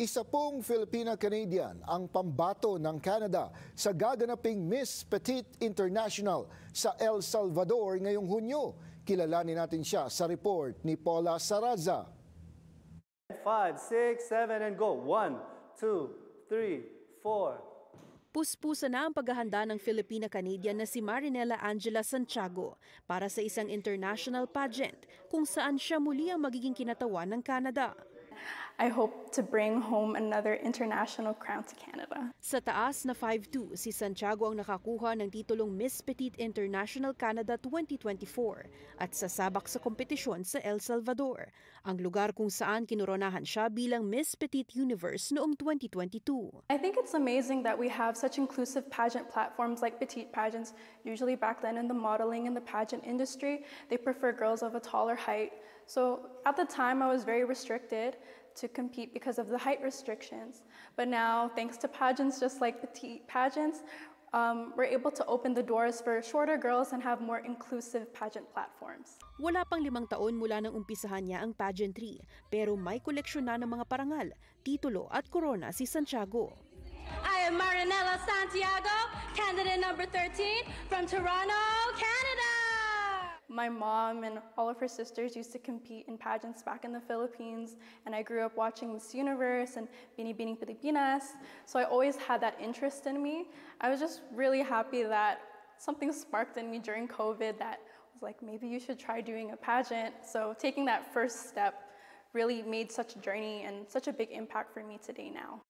Isa pong Filipina-Canadian ang pambato ng Canada sa gaganaping Miss Petite International sa El Salvador ngayong Hunyo. Kilalanin natin siya sa report ni Paula Saraza. 5, 6, 7 and go. 1, 2, 3, 4. Puspusa na ang paghahanda ng Filipina-Canadian na si Marinella Angela Santiago para sa isang international pageant kung saan siya muli ang magiging kinatawan ng Canada. I hope to bring home another international crown to Canada. Sa taas na 5'2", si Santiago ang nakakuha ng titulong Miss Petite International Canada 2024 at sasabak sa kompetisyon sa El Salvador, ang lugar kung saan kinoronahan siya bilang Miss Petite Universe noong 2022. I think it's amazing that we have such inclusive pageant platforms like petite pageants. Usually back then in the modeling and the pageant industry, they prefer girls of a taller height. So at the time I was very restricted to compete because of the height restrictions. But now, thanks to pageants just like the T pageants, um, we're able to open the doors for shorter girls and have more inclusive pageant platforms. Wala pang limang taon mula nang umpisahan niya ang pageantry, pero may koleksyon na ng mga parangal, titulo at korona si Santiago. I am Marinella Santiago, candidate number 13 from Toronto, Canada! my mom and all of her sisters used to compete in pageants back in the Philippines, and I grew up watching Miss Universe and Bini Bini Pilipinas, so I always had that interest in me. I was just really happy that something sparked in me during COVID that was like, maybe you should try doing a pageant. So taking that first step really made such a journey and such a big impact for me today now.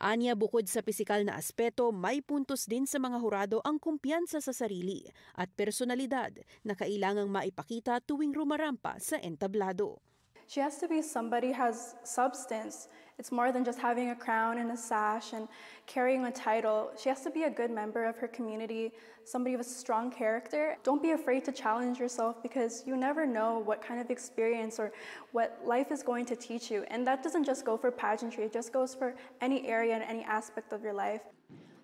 Anya bukod sa pisikal na aspeto, may puntos din sa mga hurado ang kumpiyansa sa sarili at personalidad na kailangang maipakita tuwing rumarampa sa entablado. She has to be somebody who has substance. It's more than just having a crown and a sash and carrying a title. She has to be a good member of her community, somebody with a strong character. Don't be afraid to challenge yourself because you never know what kind of experience or what life is going to teach you. And that doesn't just go for pageantry, it just goes for any area and any aspect of your life.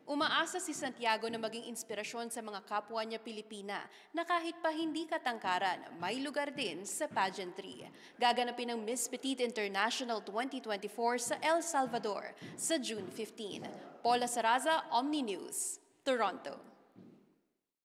Umaasa si Santiago na maging inspirasyon sa mga kapwa niya Pilipina na kahit pa hindi katangkaran, may lugar din sa pageantry. Gaganapin ang Miss Petite International 2024 sa El Salvador sa June 15. Paula Saraza, Omni News, Toronto.